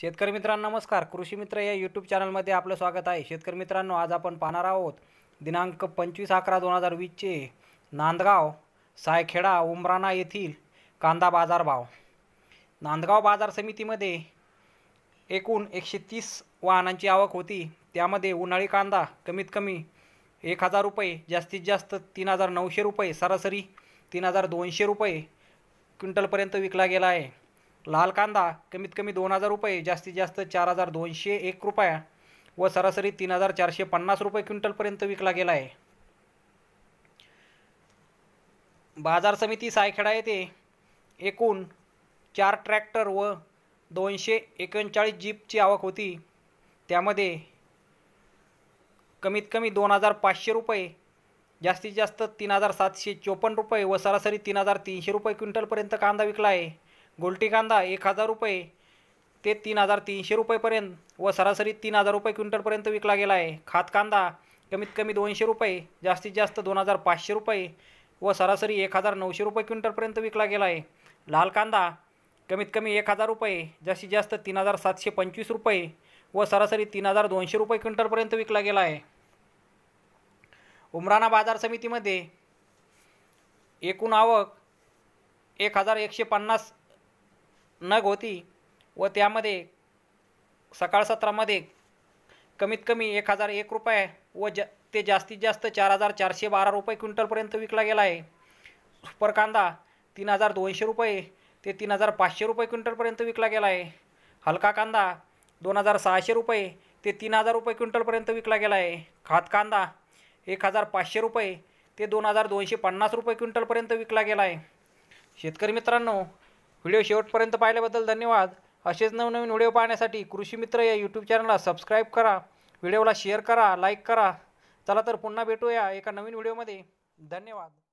शेतकरी मित्रांनो नमस्कार कृषी मित्र या यूट्यूब चॅनलमध्ये आपलं स्वागत आहे शेतकरी मित्रांनो आज आपण पाहणार आहोत दिनांक पंचवीस अकरा दोन हजार वीसचे नांदगाव सायखेडा उमराणा येथील कांदा बाजार भाव नांदगाव बाजार समितीमध्ये एकूण एकशे तीस वाहनांची आवक होती त्यामध्ये उन्हाळी कांदा कमीत कमी एक हजार रुपये जास्तीत जास्त तीन हजार नऊशे रुपये सरासरी तीन हजार दोनशे रुपये क्विंटलपर्यंत विकला गेला आहे लाल कांदा कमीत कमी दोन हजार रुपये जास्तीत जास्त चार हजार दोनशे एक रुपया व सरासरी तीन हजार चारशे पन्नास रुपये क्विंटलपर्यंत विकला गेला आहे बाजार समिती सायखेडा येथे एकूण चार ट्रॅक्टर व दोनशे एकोणचाळीस जीपची आवक होती त्यामध्ये कमीत कमी दोन हजार पाचशे रुपये जास्तीत जास्त तीन हजार सातशे चोपन्न रुपये व सरासरी तीन हजार तीनशे रुपये क्विंटलपर्यंत कांदा विकला आहे गोलटी कांदा एक हजार रुपये ते तीन हजार तीनशे रुपयेपर्यंत व सरासरी तीन हजार रुपये क्विंटलपर्यंत विकला गेला आहे खात कांदा कमीत कमी दोनशे रुपये जास्तीत जास्त दोन हजार पाचशे रुपये व सरासरी एक हजार नऊशे रुपये क्विंटलपर्यंत विकला गेला आहे लाल कांदा कमीत कमी एक हजार रुपये जास्तीत जास्त तीन हजार सातशे पंचवीस रुपये व सरासरी तीन हजार दोनशे रुपये क्विंटलपर्यंत विकला गेला आहे उमराणा बाजार समितीमध्ये एकूण आवक एक हजार एकशे पन्नास नग होती व त्यामध्ये सकाळ सत्रामध्ये कमीत कमी एक हजार एक रुपये व ज ते जास्तीत जास्त चार हजार चारशे बारा रुपये क्विंटलपर्यंत विकला गेला आहे सुपर कांदा तीन हजार दोनशे रुपये ते तीन हजार पाचशे रुपये क्विंटलपर्यंत विकला गेला आहे हलका कांदा दोन हजार सहाशे रुपये ते तीन हजार रुपये क्विंटलपर्यंत विकला गेला आहे खात कांदा एक हजार पाचशे रुपये ते दोन हजार दोनशे पन्नास रुपये क्विंटलपर्यंत विकला गेला आहे शेतकरी मित्रांनो व्हिडिओ शेवटपर्यंत पाहिल्याबद्दल धन्यवाद असेच नवनवीन व्हिडिओ पाहण्यासाठी कृषी मित्र या यूट्यूब चॅनलला सबस्क्राईब करा व्हिडिओला शेअर करा लाईक करा चला तर पुन्हा भेटूया एका नवीन व्हिडिओमध्ये धन्यवाद